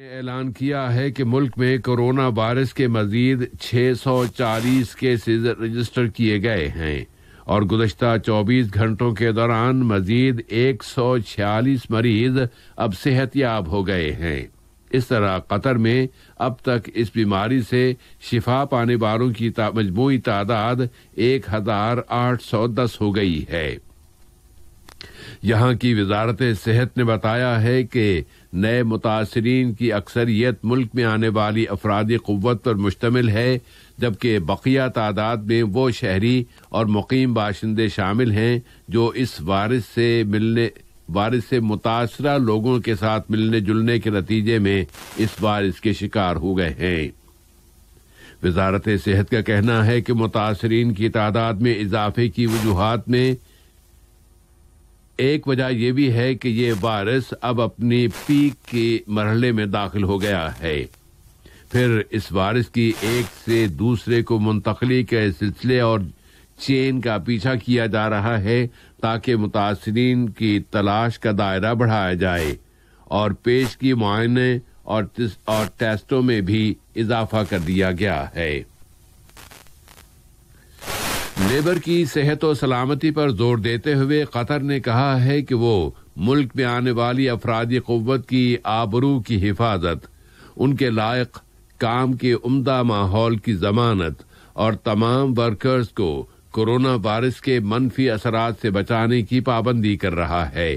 ने ऐलान किया है कि मुल्क में कोरोना वायरस के मजीद 640 केसेस रजिस्टर किए गए हैं और गुजशत 24 घंटों के दौरान मजीद 146 मरीज अब याब हो गए हैं इस तरह कतर में अब तक इस बीमारी से शिफा पाने वालों की ता, मजमू तादाद 1810 हो गई है यहाँ की वजारत सेहत ने बताया है कि नए मुतासरीन की अक्सरियत मुल्क में आने वाली अफराधी क़वत पर मुश्तमिल है जबकि बकिया तादाद में वो शहरी और मुकीम बाशिंदे शामिल हैं जो इस वारिस से मिलने वारिस से मुतासर लोगों के साथ मिलने जुलने के नतीजे में इस वारिस के शिकार हो गए हैं वजारत सेहत का कहना है कि मुतासरीन की तादाद में इजाफे की वजूहत में एक वजह यह भी है कि ये वायरस अब अपने पीक के मरहले में दाखिल हो गया है फिर इस वायरस की एक से दूसरे को मुंतकली के सिलसिले और चेन का पीछा किया जा रहा है ताकि मुतासरीन की तलाश का दायरा बढ़ाया जाए और पेश की मायने और टेस्टों में भी इजाफा कर दिया गया है लेबर की सेहत और सलामती पर जोर देते हुए कतर ने कहा है कि वो मुल्क में आने वाली अफराधी क़वत की आबरू की हिफाजत उनके लायक काम के उम्दा माहौल की जमानत और तमाम वर्कर्स को कोरोना वायरस के मनफी असर से बचाने की पाबंदी कर रहा है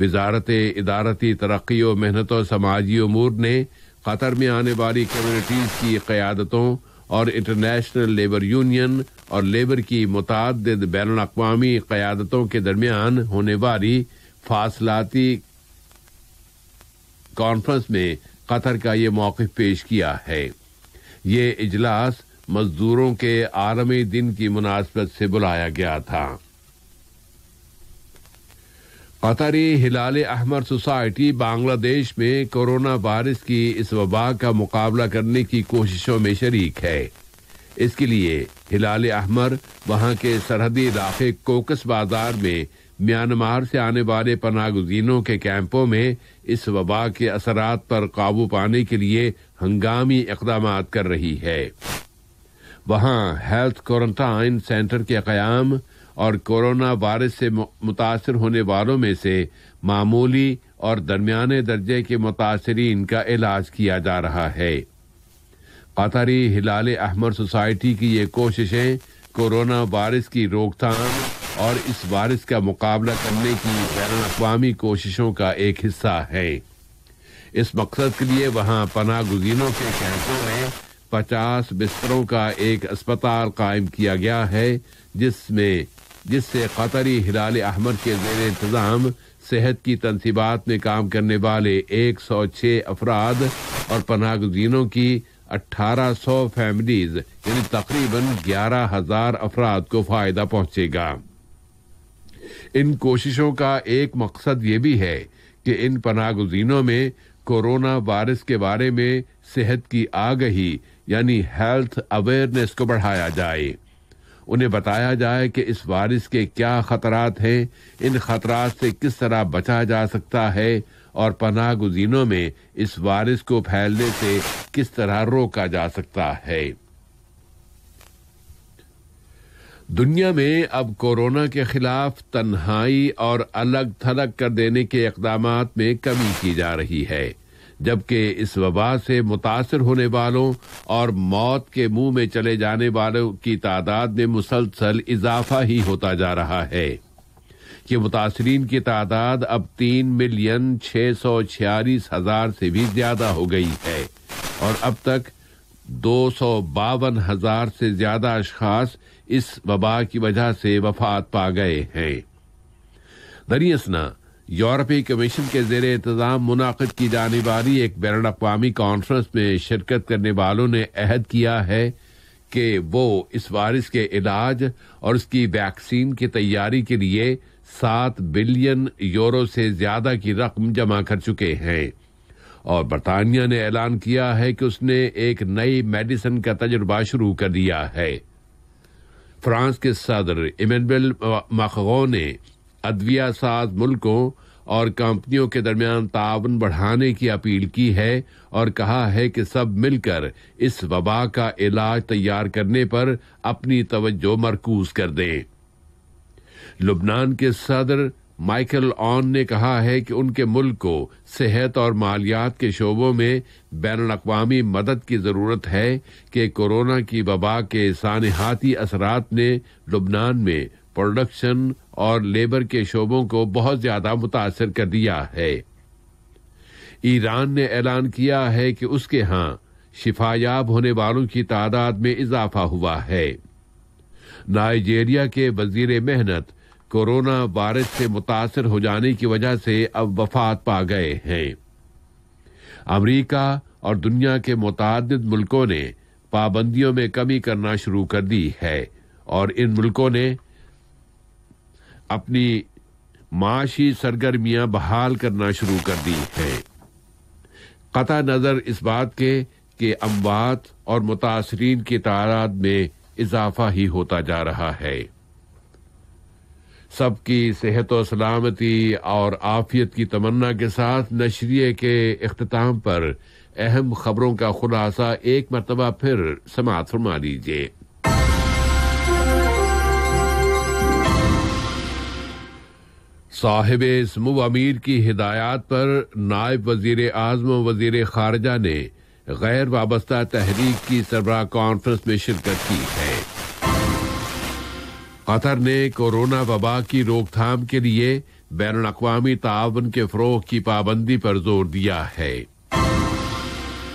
वजारत इदारती तरक्की मेहनत और समाजी अमूर ने कतर में आने वाली कम्यूनिटीज की क्यादतों और इंटरनेशनल लेबर यूनियन और लेबर की मुतद बैन अवी क्यादतों के दरमियान होने वाली फासलाती कॉन्फ्रेंस में कतर का ये मौकफ पेश किया है ये इजलास मजदूरों के आलमी दिन की मुनासबत से बुलाया गया था कतरी हिलाल अहमर सोसाइटी बांग्लादेश में कोरोना वायरस की इस वबा का मुकाबला करने की कोशिशों में शरीक है इसके लिए हिलाल अहमर वहां के सरहदी इलाके कोकस बाजार में म्यांमार से आने वाले पनागुजीनों के कैंपों में इस वबा के असरात पर काबू पाने के लिए हंगामी इकदाम कर रही है वहां हेल्थ क्वारंटाइन सेंटर के क्याम और कोरोना वायरस से मुतासर होने वालों में से मामूली और दरमियाने दर्जे के मुतासरीन का इलाज किया जा रहा है कतरी हिलाल अहमर सोसाइटी की ये कोशिशें कोरोना वायरस की रोकथाम और इस वायरस का मुकाबला करने की बैन अवी कोशिशों का एक हिस्सा है इस मकसद के लिए वहाँ पना गुजीनों के कैंपों में पचास बिस्तरों का एक अस्पताल कायम किया गया है जिसमें जिससे कतरी हिलाल अहमद के जेर इंतज़ाम सेहत की तनसीबात में काम करने वाले एक सौ छः अफराद और पनाह गुजीनों की अट्ठारह सौ फैमिलीज यानी तकरीबन ग्यारह हजार अफराद को फायदा पहुंचेगा इन कोशिशों का एक मकसद ये भी है कि इन पनाह गुजीनों में कोरोना वायरस के बारे में सेहत की आगही यानी हेल्थ अवेयरनेस को बढ़ाया जाए उन्हें बताया जाए कि इस वायरस के क्या खतरात हैं इन खतरात से किस तरह बचा जा सकता है और पनाह गुजीनों में इस वायरस को फैलने से किस तरह रोका जा सकता है दुनिया में अब कोरोना के खिलाफ तन्हाई और अलग थलग कर देने के इकदाम में कमी की जा रही है जबकि इस वबा से मुतासर होने वालों और मौत के मुंह में चले जाने वालों की तादाद में मुसलसल इजाफा ही होता जा रहा है कि मुतासरीन की तादाद अब तीन मिलियन छः सौ छियालीस हजार से भी ज्यादा हो गई है और अब तक दो सौ बावन हजार से ज्यादा अशखास इस वबा की वजह से वफात पा गए हैं दरियसना यूरोपीय कमीशन के जेर इंतजाम मुनद की जाने वाली एक बैन अवी कॉन्फ्रेंस में शिरकत करने वालों ने अहद किया है कि वो इस वायरस के इलाज और उसकी वैक्सीन की तैयारी के लिए सात बिलियन यूरो से ज्यादा की रकम जमा कर चुके हैं और बरतानिया ने ऐलान किया है कि उसने एक नई मेडिसिन का तजुर्बा शुरू कर दिया है फ्रांस के सदर इमेनबेल मखगो ने अदविया साज मुल्कों और कंपनियों के दरमियान ताउन बढ़ाने की अपील की है और कहा है कि सब मिलकर इस वबा का इलाज तैयार करने पर अपनी तवज्जो मरकूज कर दें लुबनान के सदर माइकल ऑन ने कहा है कि उनके मुल्क को सेहत और मालियात के शोबों में बैन अवी मदद की ज़रूरत है कि कोरोना की वबा के सानहाती असरात ने लुबनान में प्रोडक्शन और लेबर के शोबों को बहुत ज्यादा मुतासर कर दिया है ईरान ने ऐलान किया है कि उसके यहां शिफायाब होने वालों की तादाद में इजाफा हुआ है नाइजीरिया के वजीर मेहनत कोरोना वायरस से मुतासर हो जाने की वजह से अब वफात पा गए हैं अमरीका और दुनिया के मुतद मुल्कों ने पाबंदियों में कमी करना शुरू कर दी है और इन मुल्कों ने अपनी माशी सरगर्मियां बहाल करना शुरू कर दी हैं कता नज़र इस बात के कि अमवात और मुतासरीन की तादाद में इजाफा ही होता जा रहा है सबकी सेहत और सलामती और आफियत की तमन्ना के साथ नशरिए के अख्ताम पर अहम खबरों का खुलासा एक मरतबा फिर समात फरमा लीजिए साहिब इसमो अमीर की हिदायत पर नायब वजीर आजम वजीर खारजा ने गैर वाबस्ता तहरीक की सरबरा कॉन्फ्रेंस में शिरकत की है कतर ने कोरोना वबा की रोकथाम के लिए बैन अवी तावन के फरोग की पाबंदी पर जोर दिया है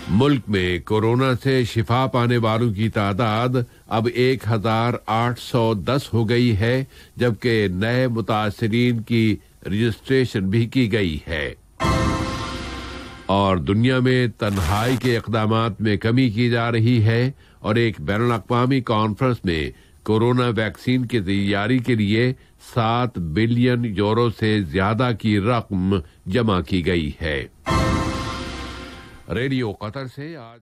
मुल्क में कोरोना से शिफा पाने वालों की तादाद अब 1810 हो गई है जबकि नए मुतासरीन की रजिस्ट्रेशन भी की गई है और दुनिया में तन्हाई के इकदाम में कमी की जा रही है और एक बैन अवी कॉन्फ्रेंस में कोरोना वैक्सीन की तैयारी के लिए सात बिलियन यूरो से ज्यादा की रकम जमा की गई है रेडियो कतर से आज